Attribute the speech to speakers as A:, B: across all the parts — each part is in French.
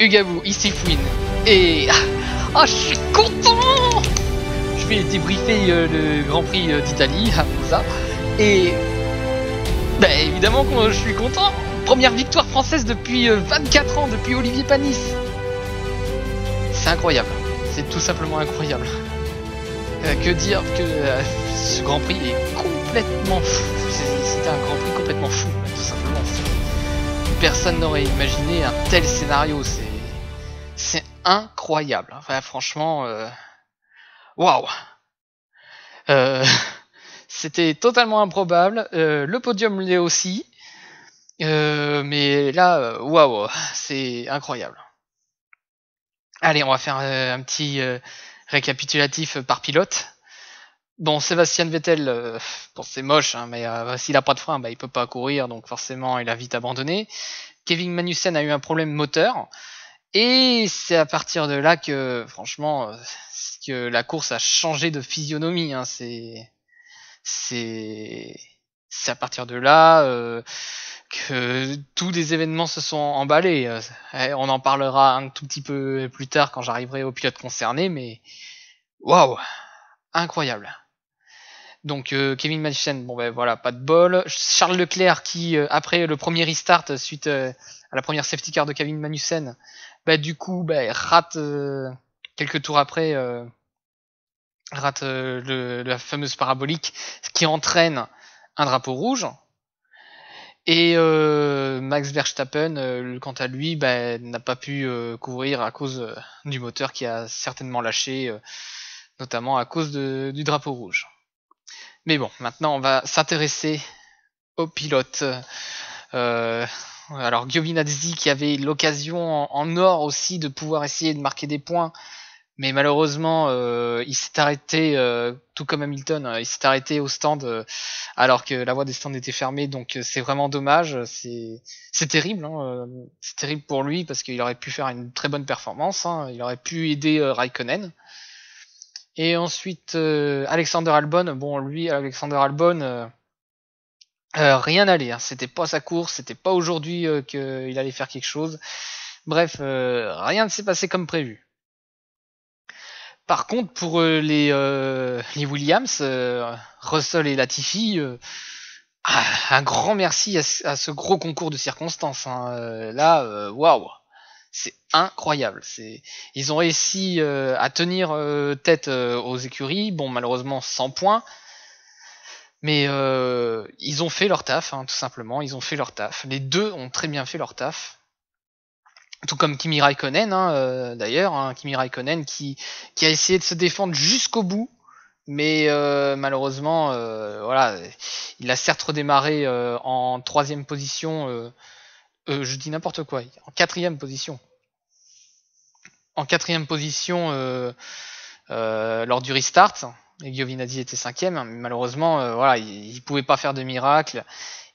A: Hugo ici Fouine. Et... oh, je suis content Je vais débriefer euh, le Grand Prix euh, d'Italie à ça. Et... Bah évidemment que je suis content Première victoire française depuis 24 euh, ans, depuis Olivier Panis C'est incroyable. C'est tout simplement incroyable. que dire que ce Grand Prix est complètement fou. C'était un Grand Prix complètement fou, tout simplement personne n'aurait imaginé un tel scénario. C'est incroyable. franchement, euh, waouh. Euh, c'était totalement improbable. Euh, le podium l'est aussi. mais là, waouh, c'est incroyable. Allez, on va faire un petit récapitulatif par pilote. Bon, Sébastien Vettel, euh, c'est moche, hein, mais euh, s'il a pas de frein, bah, il peut pas courir, donc forcément, il a vite abandonné. Kevin Magnussen a eu un problème moteur, et c'est à partir de là que, franchement, euh, que la course a changé de physionomie. Hein, c'est, c'est, c'est à partir de là que tous les événements se sont emballés. Eh, on en parlera un tout petit peu plus tard quand j'arriverai aux pilotes concernés, mais waouh, incroyable. Donc euh, Kevin Magnussen, bon ben voilà, pas de bol. Charles Leclerc qui, euh, après le premier restart euh, suite à la première safety car de Kevin Magnussen, bah du coup bah, rate quelques tours après, rate le, la fameuse parabolique, ce qui entraîne un drapeau rouge. Et Max Verstappen, quant à lui, ben, n'a pas pu couvrir à cause du moteur qui a certainement lâché, notamment à cause du drapeau rouge. Mais bon, maintenant on va s'intéresser aux pilotes. Euh, alors Giovinazzi qui avait l'occasion en, or aussi de pouvoir essayer de marquer des points, mais malheureusement euh, il s'est arrêté, euh, tout comme Hamilton, hein, il s'est arrêté au stand euh, alors que la voie des stands était fermée, donc c'est vraiment dommage, c'est terrible, hein, c'est terrible pour lui parce qu'il aurait pu faire une très bonne performance, hein. il aurait pu aider Raikkonen. Et ensuite, euh, Alexander Albon, bon, lui, Alexander Albon, euh, euh, rien n'allait. Hein. C'était pas sa course, c'était pas aujourd'hui qu'il allait faire quelque chose. Bref, rien ne s'est passé comme prévu. Par contre, pour les, les Williams, Russell et Latifi, ah, un grand merci à, ce gros concours de circonstances. Hein. là, waouh! c'est incroyable. C'est, ils ont réussi euh, à tenir euh, tête euh, aux écuries, bon malheureusement sans points, mais ils ont fait leur taf, hein, tout simplement. Ils ont fait leur taf. Les deux ont très bien fait leur taf. Tout comme Kimi Raikkonen, hein, d'ailleurs, hein, Kimi Raikkonen qui, qui a essayé de se défendre jusqu'au bout, mais malheureusement, voilà, il a certes redémarré en troisième position euh, je dis n'importe quoi, en quatrième position. En quatrième position euh, euh, lors du restart, et Giovinazzi était cinquième, hein, mais malheureusement, voilà, il, pouvait pas faire de miracle.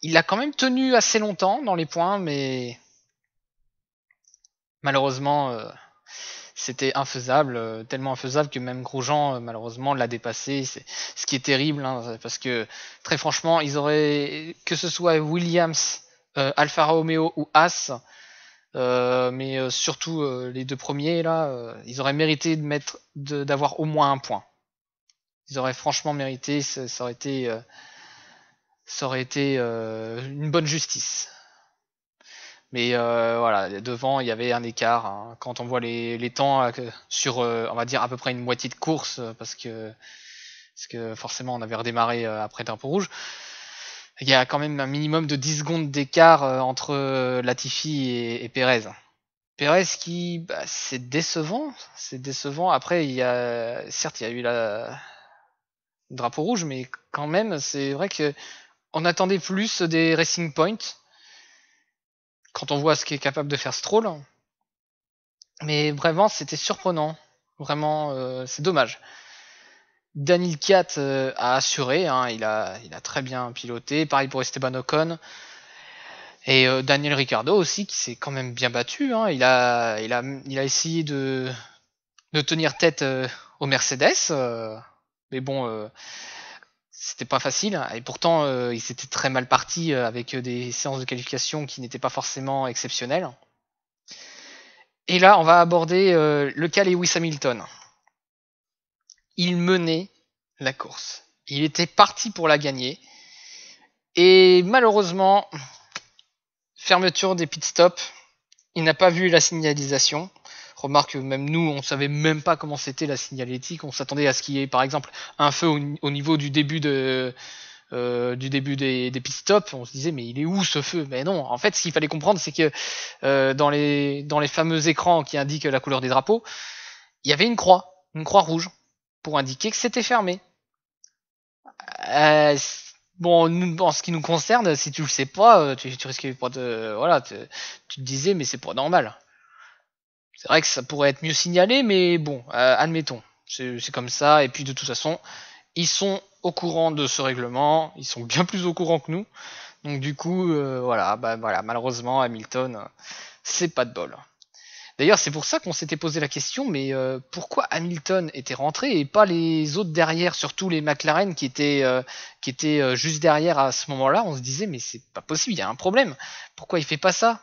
A: Il a quand même tenu assez longtemps dans les points, mais malheureusement, c'était infaisable, tellement infaisable que même Grosjean, malheureusement, l'a dépassé. C'est ce qui est terrible, hein, parce que très franchement, ils auraient, que ce soit Williams euh, Alpha Romeo ou As. Euh, mais euh, surtout les deux premiers là, ils auraient mérité de mettre, d'avoir au moins un point. Ils auraient franchement mérité, ça, aurait été, ça aurait été une bonne justice. Mais voilà, devant, il y avait un écart. Hein. Quand on voit les, temps sur, on va dire, à peu près une moitié de course, parce que, parce que forcément, on avait redémarré après Tempo Rouge, il y a quand même un minimum de 10 secondes d'écart euh, entre euh, Latifi et, Perez. Perez qui, bah, c'est décevant, c'est décevant. Après, il y a, certes, il y a eu la drapeau rouge, mais quand même, c'est vrai que on attendait plus des Racing Point quand on voit ce qu'est capable de faire Stroll. Mais vraiment, c'était surprenant. Vraiment, euh, c'est dommage. Daniel Kiat euh, a assuré, hein, il, a, il a très bien piloté, pareil pour Esteban Ocon. Et euh, Daniel Ricciardo aussi, qui s'est quand même bien battu. Hein. il, a, il, a, essayé de, tenir tête aux euh, au Mercedes, mais bon, c'était pas facile. Hein. Et pourtant, il s'était très mal parti avec des séances de qualification qui n'étaient pas forcément exceptionnelles. Et là, on va aborder le cas Lewis Hamilton il menait la course. Il était parti pour la gagner. Et malheureusement, fermeture des pit stops. Il n'a pas vu la signalisation. Remarque, même nous, on savait même pas comment c'était la signalétique. On s'attendait à ce qu'il y ait, par exemple, un feu au, niveau du début de, euh, du début des, pit stops. On se disait, mais il est où ce feu Mais non. En fait, ce qu'il fallait comprendre, c'est que euh, dans les fameux écrans qui indiquent la couleur des drapeaux, il y avait une croix, une croix rouge pour indiquer que c'était fermé. Euh, bon, en ce qui nous concerne, si tu le sais pas, euh, tu, risquais pas de, voilà, tu te disais, mais c'est pas normal. C'est vrai que ça pourrait être mieux signalé, mais bon, euh, admettons, c'est comme ça. Et puis de toute façon, ils sont au courant de ce règlement, ils sont bien plus au courant que nous. Donc du coup, voilà, bah, voilà, malheureusement, Hamilton, c'est pas de bol. D'ailleurs, c'est pour ça qu'on s'était posé la question, mais euh, pourquoi Hamilton était rentré et pas les autres derrière, surtout les McLaren qui étaient, euh, qui étaient euh, juste derrière à ce moment-là On se disait, mais c'est pas possible, il y a un problème. Pourquoi il fait pas ça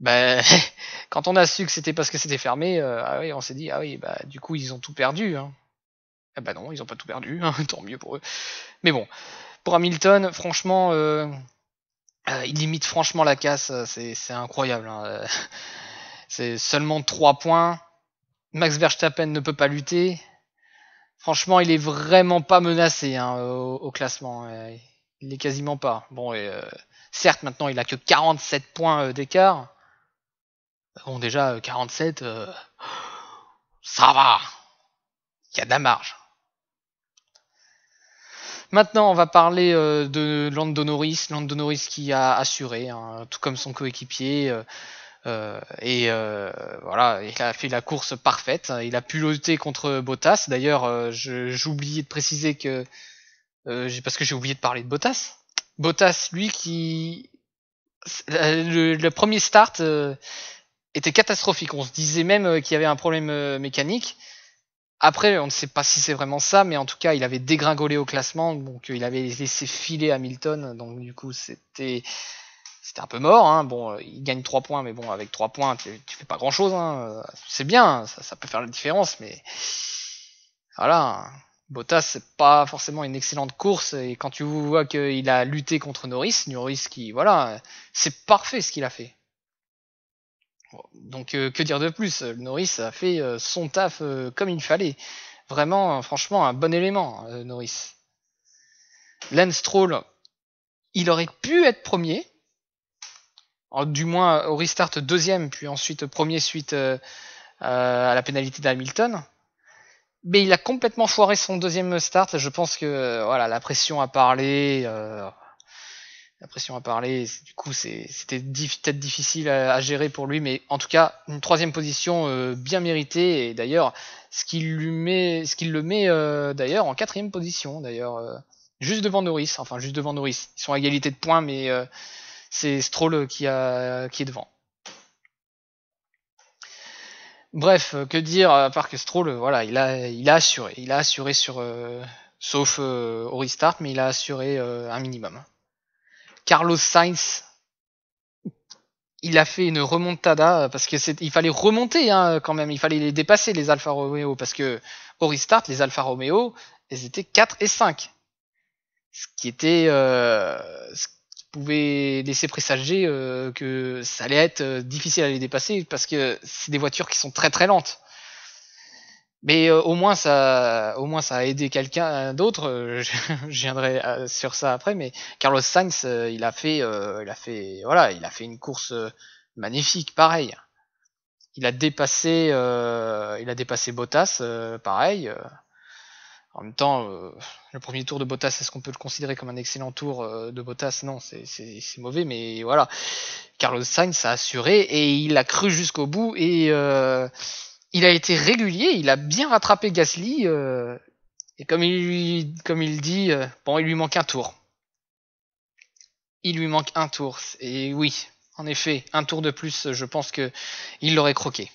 A: ben, quand on a su que c'était parce que c'était fermé, ah oui, on s'est dit, ah oui, bah, du coup, ils ont tout perdu. Hein. Ah bah ben non, ils ont pas tout perdu, hein, tant mieux pour eux. Mais bon, pour Hamilton, franchement, il limite franchement la casse, c'est incroyable. Hein, c'est seulement 3 points. Max Verstappen ne peut pas lutter. Franchement, il est vraiment pas menacé hein, au, classement. Euh, il est quasiment pas. Bon, et, euh, certes, maintenant, il a que 47 points euh, d'écart. Bon, déjà, 47, ça va. Il y a de la marge. Maintenant, on va parler de Landonoris. Landonoris qui a assuré, hein, tout comme son coéquipier. Euh, et euh, voilà, il a fait la course parfaite. Il a pu lutter contre Bottas. D'ailleurs, euh, j'ai oublié de préciser que parce que j'ai oublié de parler de Bottas. Bottas, lui, qui le, le premier start était catastrophique. On se disait même qu'il y avait un problème mécanique. Après, on ne sait pas si c'est vraiment ça, mais en tout cas, il avait dégringolé au classement, donc il avait laissé filer Hamilton. Donc du coup, c'était c'était un peu mort. Hein. Bon, euh, il gagne 3 points, mais bon, avec 3 points, tu, fais pas grand chose. Hein. C'est bien, ça, peut faire la différence, mais voilà. Bottas, c'est pas forcément une excellente course. Et quand tu vois qu'il a lutté contre Norris, Norris qui, voilà, c'est parfait ce qu'il a fait. Donc, euh, que dire de plus Norris a fait euh, son taf comme il fallait. Vraiment, franchement, un bon élément, Norris. Lance Stroll, il aurait pu être premier, du moins au restart deuxième, puis ensuite premier suite euh, euh, à la pénalité d'Hamilton. Mais il a complètement foiré son deuxième start. Je pense que euh, voilà, la pression a parlé. la pression a parlé. Du coup, c'était peut-être difficile à, gérer pour lui. Mais en tout cas, une troisième position bien méritée. Et d'ailleurs, ce qui lui met, ce le met d'ailleurs en quatrième position. D'ailleurs, juste devant Norris. Enfin, juste devant Norris. Ils sont à égalité de points, mais c'est Stroll qui, a, qui est devant. Bref, que dire à part que Stroll, voilà, il a, il a assuré, il a assuré sur, euh, sauf au euh, restart, mais il a assuré euh, un minimum. Carlos Sainz, il a fait une remontada parce que il fallait remonter hein, quand même, il fallait les dépasser les Alfa Romeo parce que au restart les Alfa Romeo, elles étaient 4 et 5. Ce qui était pouvez laisser présager euh, que ça allait être euh, difficile à les dépasser parce que c'est des voitures qui sont très très lentes. Mais euh, au moins ça, au moins ça a aidé quelqu'un d'autre. Je viendrai sur ça après. Mais Carlos Sainz, il a fait, fait, voilà, il a fait une course magnifique, pareil. Il a dépassé, il a dépassé Bottas, pareil. En même temps, euh, le premier tour de Bottas, est-ce qu'on peut le considérer comme un excellent tour euh, de Bottas Non, c'est mauvais, mais voilà. Carlos Sainz a assuré et il a cru jusqu'au bout et euh, il a été régulier, il a bien rattrapé Gasly. et comme il, comme il dit, bon, il lui manque un tour. Il lui manque un tour. Et oui, en effet, un tour de plus, je pense que il l'aurait croqué.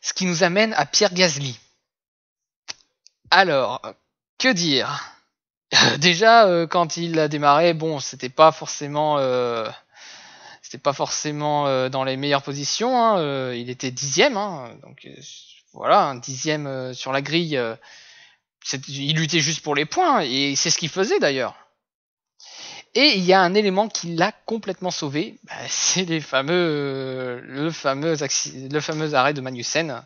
A: Ce qui nous amène à Pierre Gasly. Alors, que dire euh, Déjà, euh, quand il a démarré, bon, c'était pas forcément, euh, c'était pas forcément dans les meilleures positions. Hein, il était dixième, hein, donc voilà, un dixième sur la grille. il luttait juste pour les points et c'est ce qu'il faisait d'ailleurs. Et il y a un élément qui l'a complètement sauvé, bah, c'est les fameux, le fameux, le fameux arrêt de Magnussen.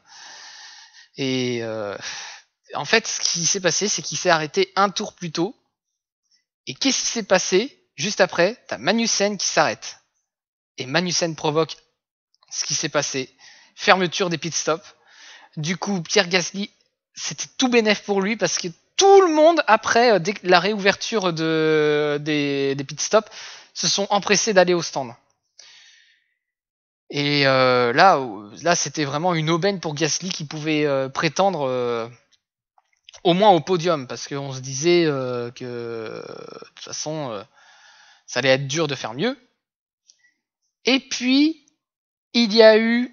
A: Et en fait, ce qui s'est passé, c'est qu'il s'est arrêté un tour plus tôt. Et qu'est-ce qui s'est passé juste après T'as Magnussen qui s'arrête. Et Magnussen provoque ce qui s'est passé. Fermeture des pit stops. Du coup, Pierre Gasly, c'était tout bénef pour lui parce que tout le monde, après euh, la réouverture des, des pit stops, se sont empressés d'aller au stand. Et euh, là, là c'était vraiment une aubaine pour Gasly qui pouvait euh, prétendre au moins au podium, parce qu'on se disait euh, que de toute façon, euh, ça allait être dur de faire mieux. Et puis, il y a eu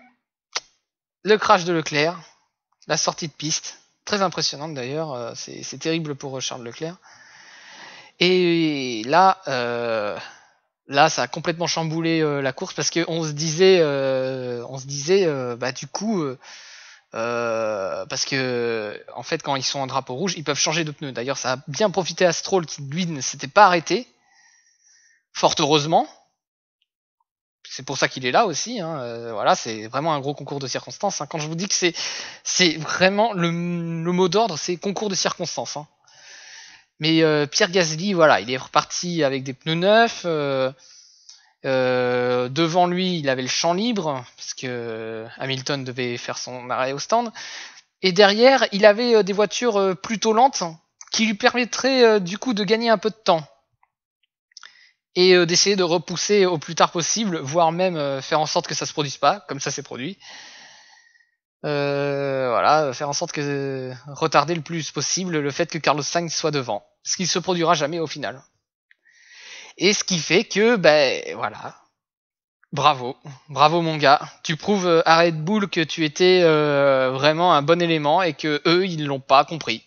A: le crash de Leclerc, la sortie de piste, très impressionnante d'ailleurs, euh, c'est terrible pour Charles Leclerc. Et là, là, ça a complètement chamboulé la course parce qu'on se disait, on se disait, on se disait bah, du coup euh, parce que en fait, quand ils sont en drapeau rouge, ils peuvent changer de pneu. D'ailleurs, ça a bien profité à Stroll qui lui ne s'était pas arrêté, fort heureusement. C'est pour ça qu'il est là aussi. Hein. Euh, voilà, c'est vraiment un gros concours de circonstances. Hein. Quand je vous dis que c'est c'est vraiment le, mot d'ordre, c'est concours de circonstances. Hein. Mais euh, Pierre Gasly, voilà, il est reparti avec des pneus neufs. Euh, devant lui, il avait le champ libre, parce que Hamilton devait faire son arrêt au stand. Et derrière, il avait euh, des voitures euh, plutôt lentes, qui lui permettraient du coup de gagner un peu de temps. Et d'essayer de repousser au plus tard possible, voire même faire en sorte que ça se produise pas, comme ça s'est produit. voilà, faire en sorte que retarder le plus possible le fait que Carlos Sainz soit devant, ce qui se produira jamais au final. Et ce qui fait que, ben voilà, bravo, bravo mon gars, tu prouves euh, à Red Bull que tu étais euh, vraiment un bon élément et que eux, ils l'ont pas compris.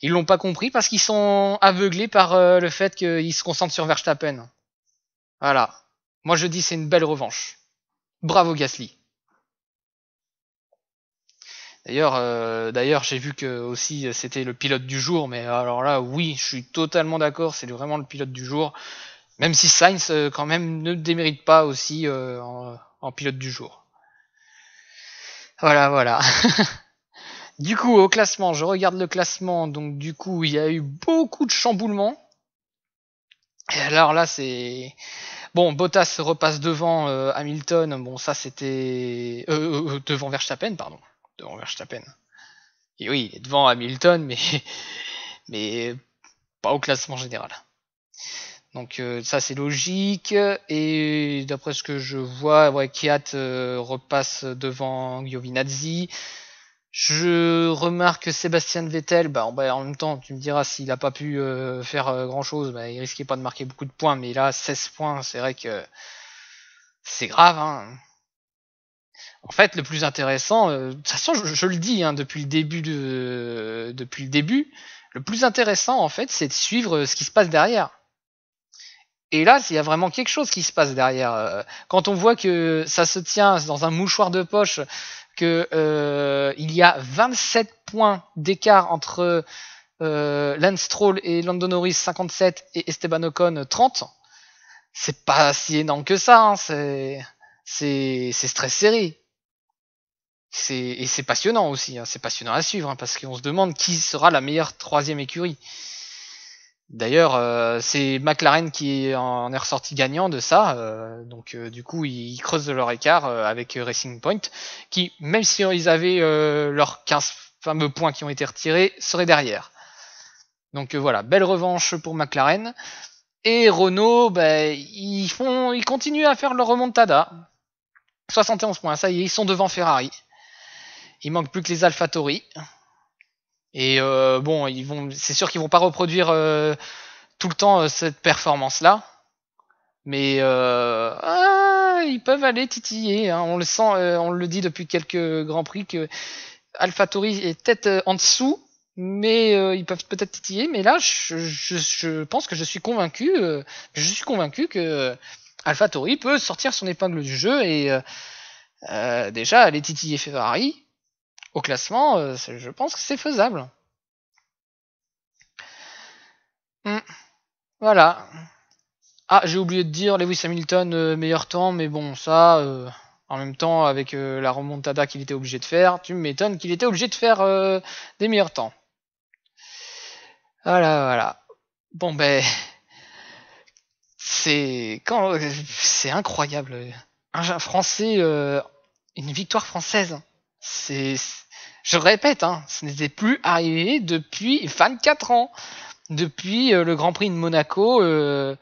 A: Ils l'ont pas compris parce qu'ils sont aveuglés par euh, le fait qu'ils se concentrent sur Verstappen. Voilà. Moi je dis c'est une belle revanche. Bravo Gasly. D'ailleurs, d'ailleurs, j'ai vu que aussi c'était le pilote du jour, mais alors là, oui, je suis totalement d'accord, c'est vraiment le pilote du jour. Même si Sainz, euh, quand même, ne démérite pas aussi euh, en, pilote du jour. Voilà, voilà. du coup, au classement, je regarde le classement. Donc, du coup, il y a eu beaucoup de chamboulements. Et alors là, c'est. Bon, Bottas repasse devant euh, Hamilton. Bon, ça, c'était. devant Verstappen, pardon. Devant Verstappen. Et oui, devant Hamilton, mais. mais pas au classement général. Donc euh, ça c'est logique. Et d'après ce que je vois, Kiat euh, repasse devant Giovinazzi. Je remarque Sébastien Vettel, bah, bah, en même temps tu me diras s'il n'a pas pu euh, faire grand chose, bah, il risquait pas de marquer beaucoup de points, mais là 16 points, c'est vrai que c'est grave. Hein. En fait, le plus intéressant, de toute façon je, le dis hein, depuis le début depuis le début, le plus intéressant en fait c'est de suivre ce qui se passe derrière et là, il y a vraiment quelque chose qui se passe derrière. Euh, quand on voit que ça se tient dans un mouchoir de poche, que euh, il y a 27 points d'écart entre euh, Lance et Lando Norris 57 et Esteban Ocon 30, c'est pas si énorme que ça. Hein, c'est c'est stress serré. Et c'est passionnant aussi. Hein, c'est passionnant à suivre hein, parce qu'on se demande qui sera la meilleure troisième écurie. D'ailleurs, euh, c'est McLaren qui en est ressorti gagnant de ça. Euh, donc, euh, du coup, ils, creusent creusent leur écart avec Racing Point, qui, même si ils avaient leurs 15 fameux points qui ont été retirés, seraient derrière. Donc voilà, belle revanche pour McLaren. Et Renault, ben, ils font, ils continuent à faire leur remontada. 71 points, ça y est, ils sont devant Ferrari. Il manque plus que les AlphaTauri. Et euh, bon, ils vont, c'est sûr qu'ils vont pas reproduire euh, tout le temps euh, cette performance-là, mais ah, ils peuvent aller titiller. Hein. On le sent, on le dit depuis quelques grands prix que AlphaTauri est peut-être en dessous, mais ils peuvent peut-être titiller. Mais là, je, pense que je suis convaincu, je suis convaincu que AlphaTauri peut sortir son épingle du jeu et déjà aller titiller Ferrari au classement, euh, je pense que c'est faisable. Hmm. Voilà. Ah, j'ai oublié de dire Lewis Hamilton, euh, meilleur temps, mais bon, ça, euh, en même temps, avec la remontada qu'il était obligé de faire, tu m'étonnes qu'il était obligé de faire des meilleurs temps. Voilà, voilà. Bon, ben. C'est. C'est incroyable. Un français. une victoire française c'est, je répète, hein, ce n'était plus arrivé depuis 24 ans, depuis euh, le Grand Prix de Monaco euh,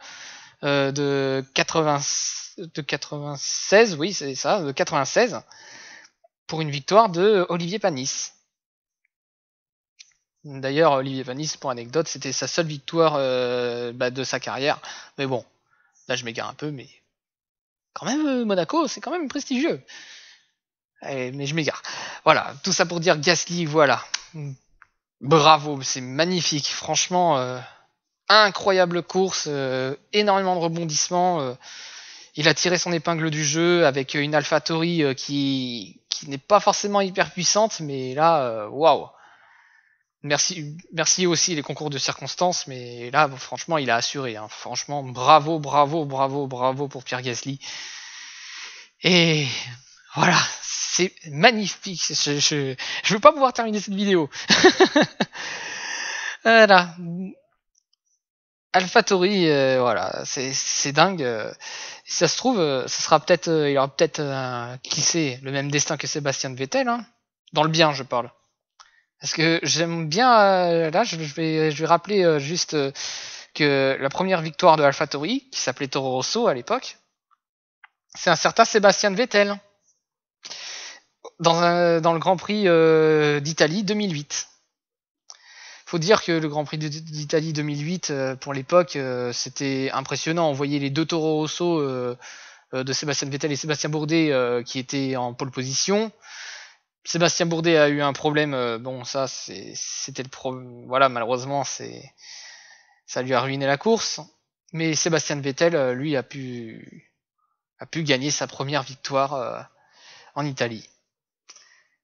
A: euh, de, 96, oui c'est ça, de 96, pour une victoire de Olivier Panis. D'ailleurs, Olivier Panis, pour anecdote, c'était sa seule victoire euh, bah, de sa carrière. Mais bon, là je m'égare un peu, mais quand même euh, Monaco, c'est quand même prestigieux. Eh, mais je m'égare. Voilà, tout ça pour dire Gasly, voilà. Bravo, c'est magnifique. Franchement, euh, incroyable course, euh, énormément de rebondissements. Euh. il a tiré son épingle du jeu avec une Alpha qui, qui n'est pas forcément hyper puissante, mais là, waouh. Merci, merci aussi les concours de circonstances, mais là, franchement, il a assuré. Hein. Franchement, bravo, bravo, bravo, bravo pour Pierre Gasly. Et voilà, c'est magnifique. Je, je, je veux pas pouvoir terminer cette vidéo. voilà. AlphaTauri, euh, voilà, c'est dingue. Si ça se trouve, euh, ça sera peut-être, euh, il aura peut-être, qui sait, le même destin que Sébastien Vettel, hein dans le bien, je parle. Parce que j'aime bien, là, je, vais, je vais rappeler juste que la première victoire de AlphaTauri, qui s'appelait Toro Rosso à l'époque, c'est un certain Sébastien de Vettel dans, le Grand Prix euh, d'Italie 2008. Faut dire que le Grand Prix d'Italie 2008, euh, pour l'époque, euh, c'était impressionnant. On voyait les deux Toro Rosso de Sébastien Vettel et Sébastien Bourdet qui étaient en pole position. Sébastien Bourdet a eu un problème. bon, ça, c'était le problème. Voilà, malheureusement, c'est ça lui a ruiné la course. Mais Sébastien Vettel, lui, a pu a pu gagner sa première victoire en Italie.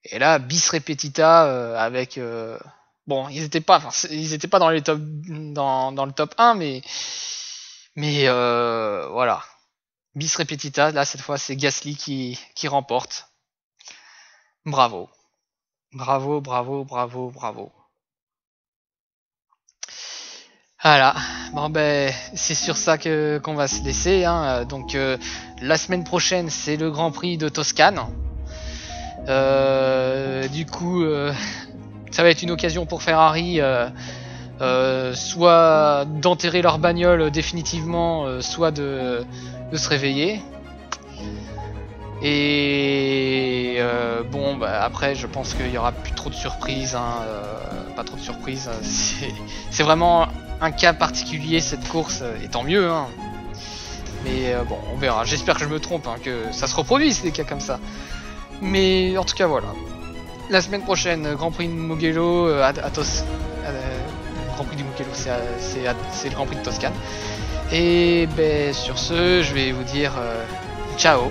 A: Et là, bis repetita euh, avec euh, bon, ils étaient pas, ils étaient pas dans les top, dans, le top 1, mais mais euh, voilà, bis repetita. Là, cette fois, c'est Gasly qui qui remporte. Bravo, bravo, bravo, bravo, bravo. Voilà, bon ben c'est sur ça que qu'on va se laisser. Hein. Donc la semaine prochaine c'est le Grand Prix de Toscane. Euh, du coup, euh, ça va être une occasion pour Ferrari. Euh, soit d'enterrer leur bagnole définitivement, soit de, se réveiller. Et bon, bah, après, je pense qu'il y aura plus trop de surprises. Hein, pas trop de surprises. Hein, c'est vraiment un cas particulier cette course, et tant mieux. Hein. Mais bon, on verra. J'espère que je me trompe, que ça se reproduise des cas comme ça. Mais en tout cas, voilà. La semaine prochaine, Grand Prix de Mugello Mugello, c'est le Grand Prix de Toscane. Et ben, sur ce, je vais vous dire euh, ciao